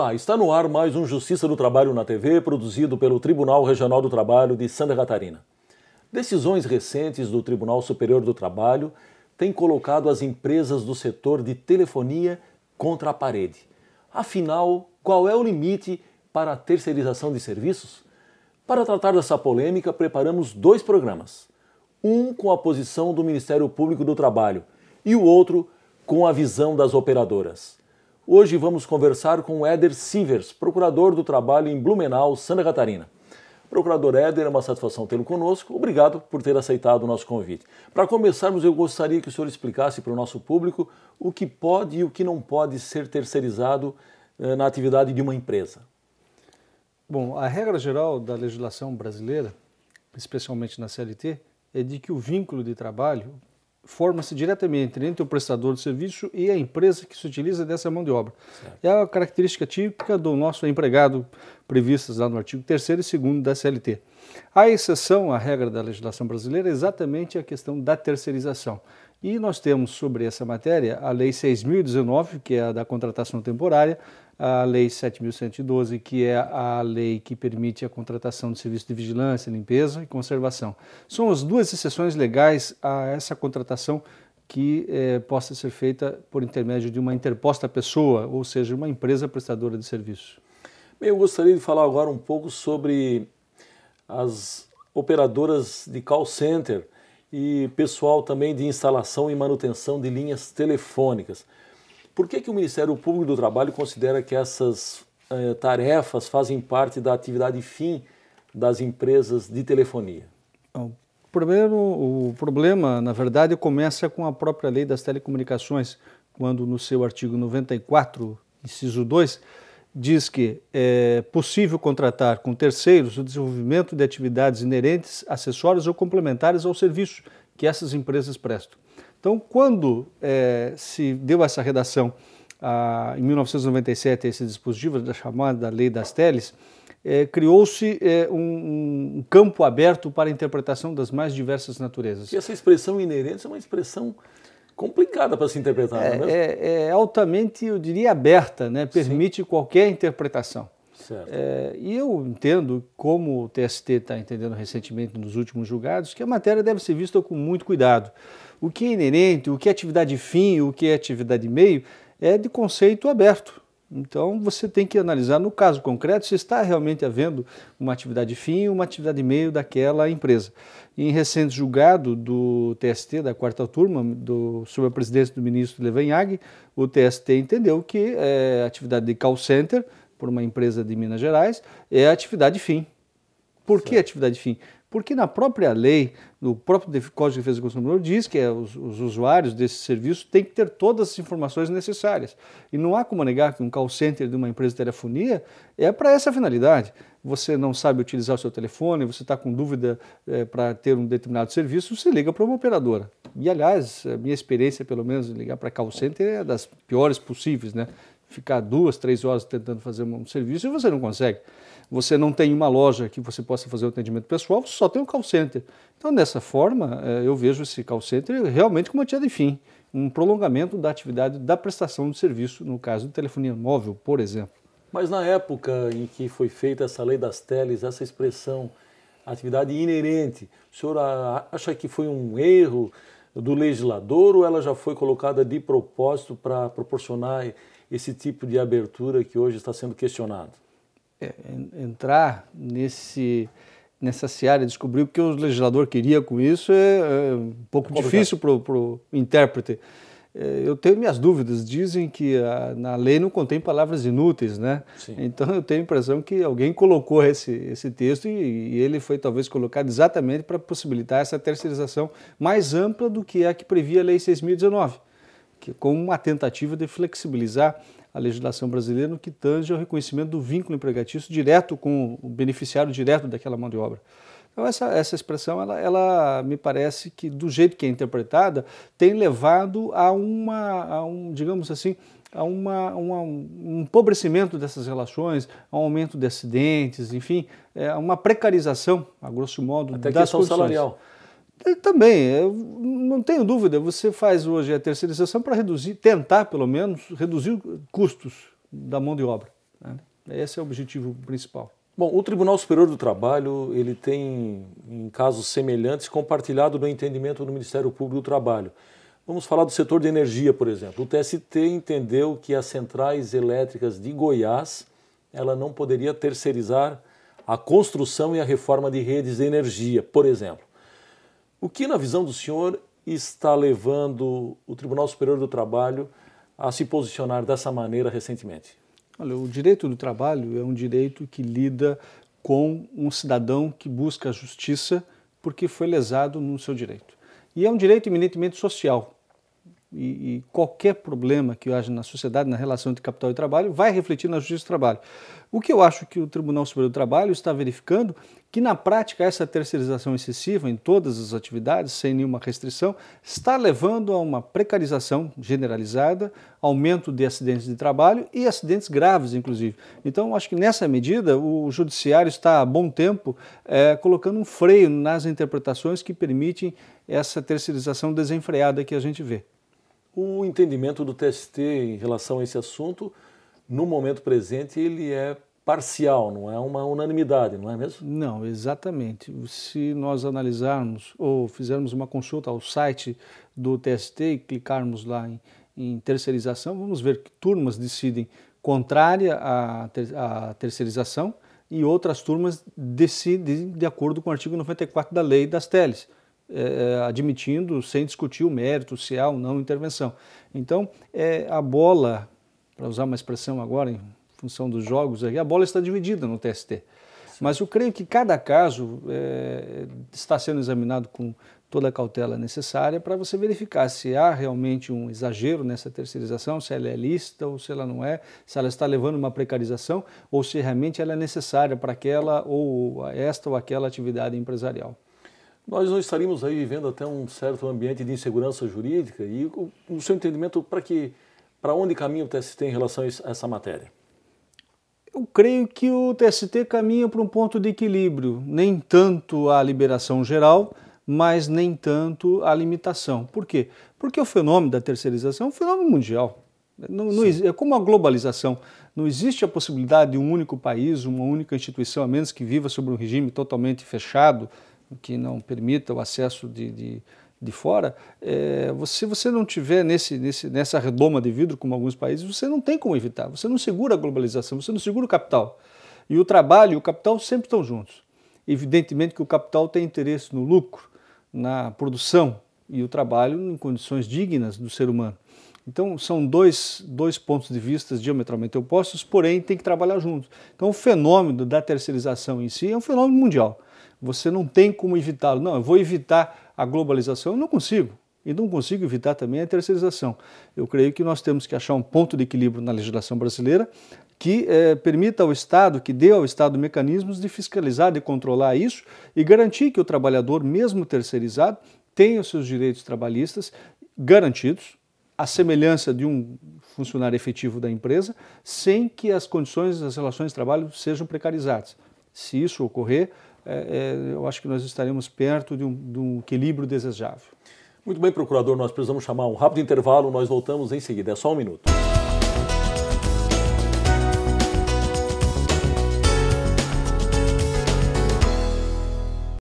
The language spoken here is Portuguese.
Olá, está no ar mais um Justiça do Trabalho na TV, produzido pelo Tribunal Regional do Trabalho de Santa Catarina. Decisões recentes do Tribunal Superior do Trabalho têm colocado as empresas do setor de telefonia contra a parede. Afinal, qual é o limite para a terceirização de serviços? Para tratar dessa polêmica, preparamos dois programas. Um com a posição do Ministério Público do Trabalho e o outro com a visão das operadoras. Hoje vamos conversar com Éder Sivers, procurador do trabalho em Blumenau, Santa Catarina. Procurador Éder, é uma satisfação tê-lo conosco. Obrigado por ter aceitado o nosso convite. Para começarmos, eu gostaria que o senhor explicasse para o nosso público o que pode e o que não pode ser terceirizado eh, na atividade de uma empresa. Bom, a regra geral da legislação brasileira, especialmente na CLT, é de que o vínculo de trabalho forma-se diretamente entre o prestador de serviço e a empresa que se utiliza dessa mão de obra. Certo. É a característica típica do nosso empregado previstas lá no artigo 3 e 2 da CLT. A exceção à regra da legislação brasileira é exatamente a questão da terceirização. E nós temos sobre essa matéria a Lei 6.019, que é a da contratação temporária, a Lei 7.112, que é a lei que permite a contratação de serviços de vigilância, limpeza e conservação. São as duas exceções legais a essa contratação que eh, possa ser feita por intermédio de uma interposta pessoa, ou seja, uma empresa prestadora de serviço. Bem, eu gostaria de falar agora um pouco sobre as operadoras de call center e pessoal também de instalação e manutenção de linhas telefônicas. Por que, que o Ministério Público do Trabalho considera que essas eh, tarefas fazem parte da atividade fim das empresas de telefonia? Bom, primeiro, o problema, na verdade, começa com a própria lei das telecomunicações, quando no seu artigo 94, inciso 2, diz que é possível contratar com terceiros o desenvolvimento de atividades inerentes, acessórias ou complementares ao serviço que essas empresas prestam. Então, quando é, se deu essa redação ah, em 1997, esse dispositivo da chamada Lei das Teles, é, criou-se é, um, um, campo aberto para a interpretação das mais diversas naturezas. E essa expressão inerente é uma expressão complicada para se interpretar, é, não é, é, é altamente, eu diria, aberta, né? permite Sim. qualquer interpretação. É, e eu entendo, como o TST está entendendo recentemente nos últimos julgados, que a matéria deve ser vista com muito cuidado. O que é inerente, o que é atividade fim, o que é atividade meio, é de conceito aberto. Então você tem que analisar no caso concreto se está realmente havendo uma atividade fim ou uma atividade meio daquela empresa. Em recente julgado do TST, da quarta turma, do, sob a presidência do ministro Levanhag, o TST entendeu que é, atividade de call center por uma empresa de Minas Gerais é a atividade fim. Por certo. que atividade fim? Porque na própria lei, no próprio Código de Defesa do Consumidor, diz que é, os, os, usuários desse serviço têm que ter todas as informações necessárias. E não há como negar que um call center de uma empresa de telefonia é para essa finalidade. Você não sabe utilizar o seu telefone, você está com dúvida é, para ter um determinado serviço, você liga para uma operadora. E, aliás, a minha experiência, pelo menos, de ligar para call center é das piores possíveis, né? ficar duas, três horas tentando fazer um serviço e você não consegue. Você não tem uma loja que você possa fazer o atendimento pessoal, você só tem um call center. Então, dessa forma, eh, eu vejo esse call center realmente como uma tia de fim, um prolongamento da atividade da prestação de serviço, no caso de telefonia móvel, por exemplo. Mas na época em que foi feita essa lei das teles, essa expressão atividade inerente, o senhor acha que foi um erro do legislador ou ela já foi colocada de propósito para proporcionar esse tipo de abertura que hoje está sendo questionado? É, entrar nesse nessa seara, descobrir o que o legislador queria com isso é, é um pouco é difícil para o intérprete. É, eu tenho minhas dúvidas. Dizem que a, na lei não contém palavras inúteis, né? Sim. Então eu tenho a impressão que alguém colocou esse, esse texto e, e ele foi talvez colocado exatamente para possibilitar essa terceirização mais ampla do que a que previa a Lei 6.019 com uma tentativa de flexibilizar a legislação brasileira no que tange ao reconhecimento do vínculo empregatício direto com o beneficiário direto daquela mão de obra. Então, essa, essa expressão, ela, ela me parece que, do jeito que é interpretada, tem levado a uma, a um, digamos assim, a uma, uma, um empobrecimento dessas relações, a um aumento de acidentes, enfim, é, a é uma precarização, a grosso modo, Até das questão é condições. salarial. Também, eu não tenho dúvida, você faz hoje a terceirização para reduzir, tentar pelo menos, reduzir custos da mão de obra. Né? Esse é o objetivo principal. Bom, o Tribunal Superior do Trabalho, ele tem, em casos semelhantes, compartilhado no entendimento do Ministério Público do Trabalho. Vamos falar do setor de energia, por exemplo. O TST entendeu que as centrais elétricas de Goiás, ela não poderia terceirizar a construção e a reforma de redes de energia, por exemplo. O que, na visão do senhor, está levando o Tribunal Superior do Trabalho a se posicionar dessa maneira recentemente? Olha, o direito do trabalho é um direito que lida com um cidadão que busca a justiça porque foi lesado no seu direito. E é um direito eminentemente social e, e, qualquer problema que haja na sociedade, na relação entre capital e trabalho, vai refletir na justiça do trabalho. O que eu acho que o Tribunal Superior do Trabalho está verificando que, na prática, essa terceirização excessiva em todas as atividades, sem nenhuma restrição, está levando a uma precarização generalizada, aumento de acidentes de trabalho e acidentes graves, inclusive. Então, acho que nessa medida o Judiciário está há bom tempo é, colocando um freio nas interpretações que permitem essa terceirização desenfreada que a gente vê. O entendimento do TST em relação a esse assunto, no momento presente, ele é parcial, não é uma unanimidade, não é mesmo? Não, exatamente. Se nós analisarmos ou fizermos uma consulta ao site do TST e clicarmos lá em, em terceirização, vamos ver que turmas decidem contrária à, ter, à terceirização e outras turmas decidem de acordo com o artigo 94 da lei das teles. É, é, admitindo, sem discutir o mérito, se há ou não intervenção. Então, é, a bola, para usar uma expressão agora em função dos jogos, a bola está dividida no TST. Sim. Mas eu creio que cada caso é, está sendo examinado com toda a cautela necessária para você verificar se há realmente um exagero nessa terceirização, se ela é lícita ou se ela não é, se ela está levando uma precarização ou se realmente ela é necessária para aquela ou esta ou aquela atividade empresarial nós não estaríamos aí vivendo até um certo ambiente de insegurança jurídica? E o, no seu entendimento, para que para onde caminha o TST em relação a essa matéria? Eu creio que o TST caminha para um ponto de equilíbrio, nem tanto a liberação geral, mas nem tanto a limitação. Por quê? Porque o fenômeno da terceirização é um fenômeno mundial. Não, não, é como a globalização. Não existe a possibilidade de um único país, uma única instituição, a menos que viva sobre um regime totalmente fechado, que não permita o acesso de, de, de fora, é, se você não tiver nesse, nesse, nessa redoma de vidro, como alguns países, você não tem como evitar. Você não segura a globalização, você não segura o capital. E o trabalho e o capital sempre estão juntos. Evidentemente que o capital tem interesse no lucro, na produção e o trabalho em condições dignas do ser humano. Então, são dois, dois pontos de vista diametralmente opostos, porém, tem que trabalhar juntos. Então, o fenômeno da terceirização em si é um fenômeno mundial. Você não tem como evitá-lo. Não, eu vou evitar a globalização. Eu não consigo. E não consigo evitar também a terceirização. Eu creio que nós temos que achar um ponto de equilíbrio na legislação brasileira que eh, permita ao Estado, que dê ao Estado mecanismos de fiscalizar, de controlar isso e garantir que o trabalhador, mesmo terceirizado, tenha os seus direitos trabalhistas garantidos, à semelhança de um funcionário efetivo da empresa, sem que as condições das relações de trabalho sejam precarizadas. Se isso ocorrer, é, é, eu acho que nós estaremos perto de um, de um equilíbrio desejável. Muito bem, procurador, nós precisamos chamar um rápido intervalo, nós voltamos em seguida, é só um minuto.